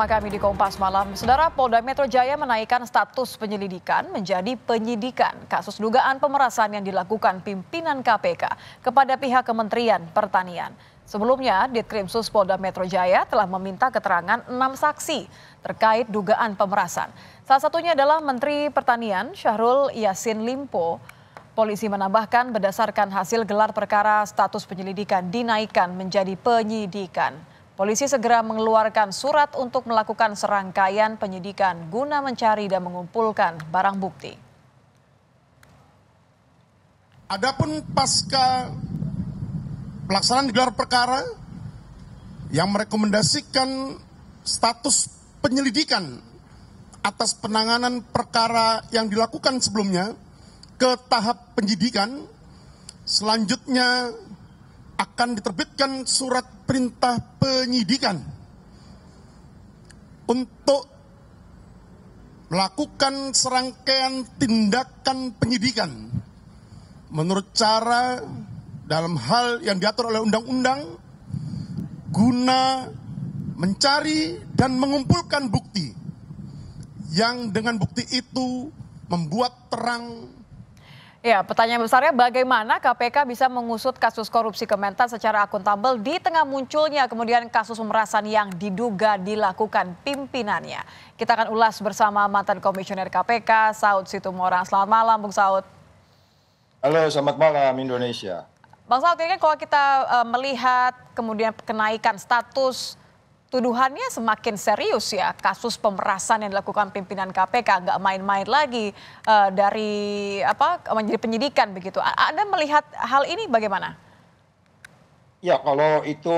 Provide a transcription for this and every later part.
bersama kami di Kompas Malam. Saudara Polda Metro Jaya menaikkan status penyelidikan menjadi penyidikan kasus dugaan pemerasan yang dilakukan pimpinan KPK kepada pihak Kementerian Pertanian. Sebelumnya, Ditkrimsus Polda Metro Jaya telah meminta keterangan enam saksi terkait dugaan pemerasan. Salah satunya adalah Menteri Pertanian Syahrul Yasin Limpo. Polisi menambahkan berdasarkan hasil gelar perkara status penyelidikan dinaikkan menjadi penyidikan. Polisi segera mengeluarkan surat untuk melakukan serangkaian penyidikan guna mencari dan mengumpulkan barang bukti. Adapun pasca pelaksanaan gelar perkara yang merekomendasikan status penyelidikan atas penanganan perkara yang dilakukan sebelumnya ke tahap penyidikan, selanjutnya akan diterbitkan surat perintah penyidikan untuk melakukan serangkaian tindakan penyidikan menurut cara dalam hal yang diatur oleh undang-undang guna mencari dan mengumpulkan bukti yang dengan bukti itu membuat terang Ya, pertanyaan besarnya bagaimana KPK bisa mengusut kasus korupsi Kementan secara akuntabel di tengah munculnya kemudian kasus pemerasan yang diduga dilakukan pimpinannya. Kita akan ulas bersama mantan komisioner KPK Saud Situmorang. Selamat malam Bung Saud. Halo, selamat malam Indonesia. Bang Saud, ini kan kalau kita eh, melihat kemudian kenaikan status tuduhannya semakin serius ya kasus pemerasan yang dilakukan pimpinan KPK nggak main-main lagi uh, dari apa menjadi penyidikan begitu. Anda melihat hal ini bagaimana? Ya kalau itu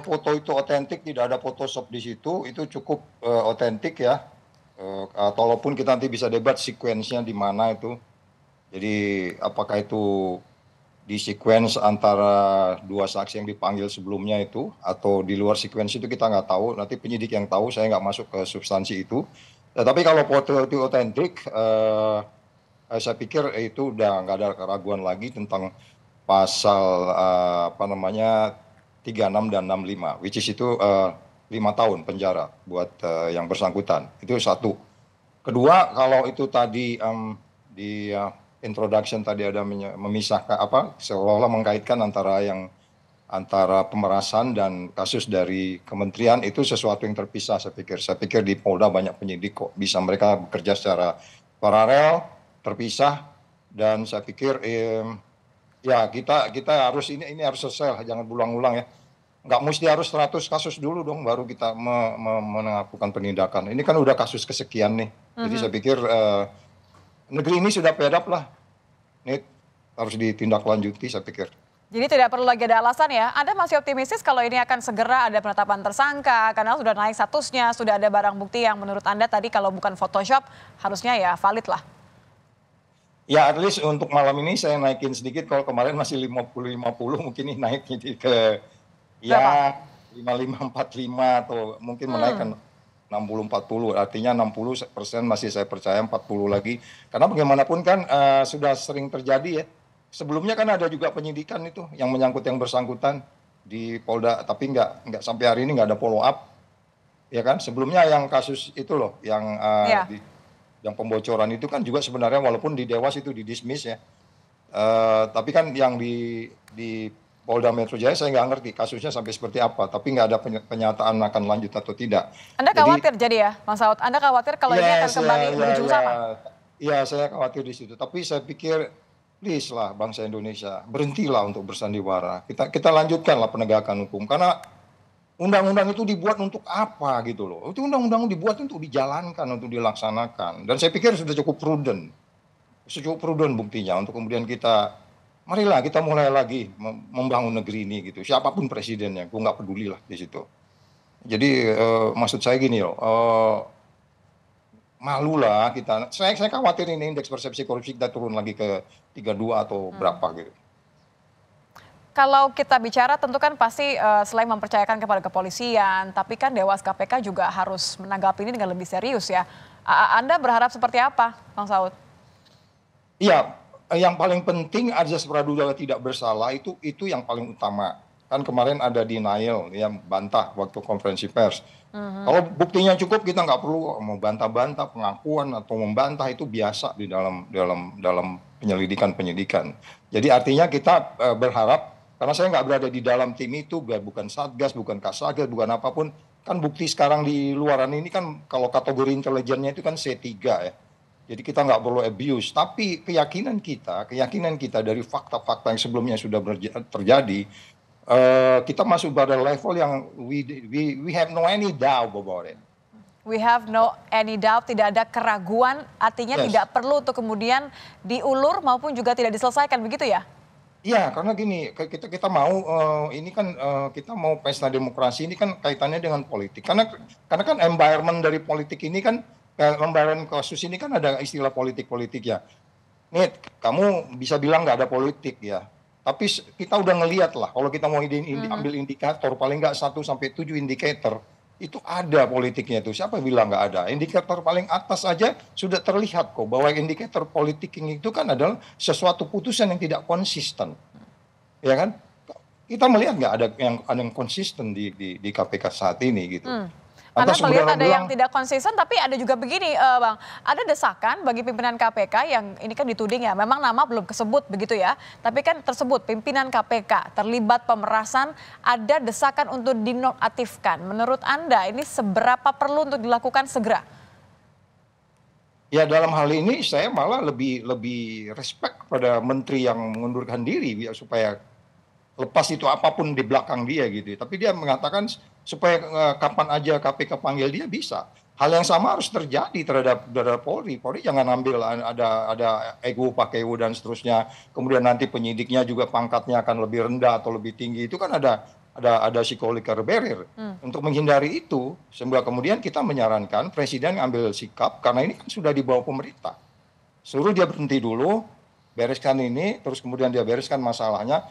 foto itu otentik tidak ada Photoshop di situ itu cukup eh, otentik uh, ya. Uh, eh, atau kita nanti bisa debat sekuensinya di mana itu. Jadi apakah itu di sequence antara dua saksi yang dipanggil sebelumnya itu atau di luar sequence itu kita nggak tahu nanti penyidik yang tahu saya nggak masuk ke substansi itu tetapi kalau foto itu otentik eh, eh, saya pikir itu udah nggak ada keraguan lagi tentang pasal eh, apa namanya 36 dan 65 which is itu eh, lima eh, tahun penjara buat eh, yang bersangkutan itu satu kedua kalau itu tadi eh, di eh, introduction tadi ada memisahkan apa seolah-olah mengkaitkan antara yang antara pemerasan dan kasus dari kementerian itu sesuatu yang terpisah saya pikir. Saya pikir di Polda banyak penyidik kok bisa mereka bekerja secara paralel, terpisah dan saya pikir eh, ya kita kita harus ini ini harus selesai lah jangan ulang-ulang ya Enggak mesti harus 100 kasus dulu dong baru kita me, me, melakukan penindakan. Ini kan udah kasus kesekian nih. Uh -huh. Jadi mhm. saya pikir eh, negeri ini sudah pedap lah. Ini harus ditindaklanjuti saya pikir. Jadi tidak perlu lagi ada alasan ya. Anda masih optimistis kalau ini akan segera ada penetapan tersangka karena sudah naik statusnya, sudah ada barang bukti yang menurut Anda tadi kalau bukan Photoshop harusnya ya valid lah. Ya at least untuk malam ini saya naikin sedikit kalau kemarin masih 50-50 mungkin ini naik jadi ke ya, Berapa? ya 5545 atau mungkin hmm. menaikkan 60-40 artinya 60 persen masih saya percaya 40 lagi karena bagaimanapun kan uh, sudah sering terjadi ya sebelumnya kan ada juga penyidikan itu yang menyangkut yang bersangkutan di Polda tapi nggak nggak sampai hari ini nggak ada follow up ya kan sebelumnya yang kasus itu loh yang uh, ya. di, yang pembocoran itu kan juga sebenarnya walaupun di Dewas itu didismiss ya uh, tapi kan yang di di Polda Metro Jaya saya nggak ngerti kasusnya sampai seperti apa, tapi nggak ada penyataan akan lanjut atau tidak. Anda khawatir jadi, ya, Mas Saud? Anda khawatir kalau yes, ini iya, akan kembali yes, berujung ya, sama? Iya, saya khawatir di situ. Tapi saya pikir, please lah bangsa Indonesia, berhentilah untuk bersandiwara. Kita kita lanjutkanlah penegakan hukum karena undang-undang itu dibuat untuk apa gitu loh. Itu undang-undang dibuat untuk dijalankan, untuk dilaksanakan. Dan saya pikir sudah cukup prudent. sudah Cukup prudent buktinya untuk kemudian kita marilah kita mulai lagi membangun negeri ini gitu. Siapapun presidennya, gue nggak peduli lah di situ. Jadi uh, maksud saya gini loh, uh, malu lah kita. Saya, saya khawatir ini indeks persepsi korupsi kita turun lagi ke 32 atau hmm. berapa gitu. Kalau kita bicara tentu kan pasti uh, selain mempercayakan kepada kepolisian, tapi kan Dewas KPK juga harus menanggapi ini dengan lebih serius ya. A Anda berharap seperti apa, Bang Saud? Iya, Eh, yang paling penting Azas Praduga tidak bersalah itu itu yang paling utama. Kan kemarin ada denial yang bantah waktu konferensi pers. uh Kalau buktinya cukup kita nggak perlu mau bantah-bantah pengakuan atau membantah itu biasa di dalam dalam dalam penyelidikan-penyidikan. Jadi artinya kita e, berharap karena saya nggak berada di dalam tim itu, bukan satgas, bukan kasagas, bukan apapun. Kan bukti sekarang di luaran ini kan kalau kategori intelijennya itu kan C3 ya jadi kita nggak perlu abuse. Tapi keyakinan kita, keyakinan kita dari fakta-fakta yang sebelumnya sudah terjadi, uh, kita masuk pada level yang we, we, we have no any doubt about it. We have no any doubt, tidak ada keraguan, artinya yes. tidak perlu untuk kemudian diulur maupun juga tidak diselesaikan, begitu ya? Iya, karena gini, kita kita mau uh, ini kan uh, kita mau pesta demokrasi ini kan kaitannya dengan politik. Karena karena kan environment dari politik ini kan lembaran eh, kasus ini kan ada istilah politik-politik ya. Nih, kamu bisa bilang nggak ada politik ya. Tapi kita udah ngeliat lah, kalau kita mau indi, indi, hmm. ambil indikator, paling nggak satu sampai tujuh indikator, itu ada politiknya itu. Siapa bilang nggak ada? Indikator paling atas aja sudah terlihat kok bahwa indikator politik itu kan adalah sesuatu putusan yang tidak konsisten. Ya kan? Kita melihat nggak ada yang, ada yang konsisten di, di, di KPK saat ini gitu. Hmm. Karena Atau melihat ada bilang, yang tidak konsisten, tapi ada juga begini, uh, Bang. Ada desakan bagi pimpinan KPK yang ini kan dituding ya, memang nama belum kesebut begitu ya. Tapi kan tersebut pimpinan KPK terlibat pemerasan, ada desakan untuk dinonaktifkan. Menurut Anda ini seberapa perlu untuk dilakukan segera? Ya dalam hal ini saya malah lebih lebih respect pada menteri yang mengundurkan diri ya, supaya lepas itu apapun di belakang dia gitu. Tapi dia mengatakan supaya uh, kapan aja KPK panggil dia bisa. Hal yang sama harus terjadi terhadap, terhadap Polri. Polri jangan ambil ada ada ego pakai ego dan seterusnya. Kemudian nanti penyidiknya juga pangkatnya akan lebih rendah atau lebih tinggi. Itu kan ada ada ada psikologer barrier. Hmm. Untuk menghindari itu, sehingga kemudian kita menyarankan presiden ambil sikap karena ini kan sudah dibawa pemerintah. Suruh dia berhenti dulu, bereskan ini, terus kemudian dia bereskan masalahnya.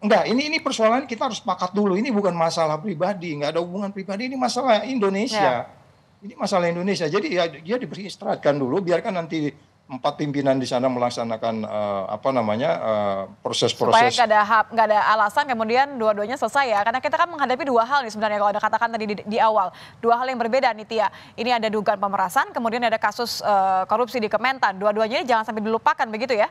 Enggak, ini ini persoalan kita harus sepakat dulu. Ini bukan masalah pribadi, enggak ada hubungan pribadi. Ini masalah Indonesia. Ya. Ini masalah Indonesia. Jadi ya dia diberi istirahatkan dulu, biarkan nanti empat pimpinan di sana melaksanakan uh, apa namanya eh, proses-proses. Uh, Supaya nggak ada gak ada alasan kemudian dua-duanya selesai ya. Karena kita kan menghadapi dua hal nih sebenarnya kalau ada katakan tadi di, di awal dua hal yang berbeda nih Tia. Ini ada dugaan pemerasan, kemudian ada kasus uh, korupsi di Kementan. Dua-duanya ini jangan sampai dilupakan begitu ya.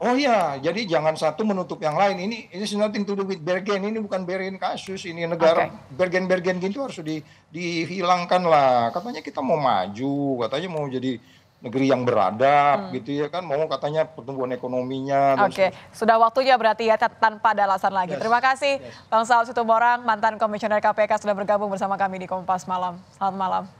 Oh iya, jadi jangan satu menutup yang lain. Ini ini nothing to do with Bergen. Ini bukan Bergen kasus. Ini negara okay. Bergen-Bergen gitu harus di, dihilangkan lah. Katanya kita mau maju, katanya mau jadi negeri yang beradab hmm. gitu ya kan mau katanya pertumbuhan ekonominya Oke, okay. sudah waktunya berarti ya tanpa ada alasan lagi. Yes. Terima kasih yes. Bang Saud Situmorang, mantan komisioner KPK sudah bergabung bersama kami di Kompas Malam. Selamat malam.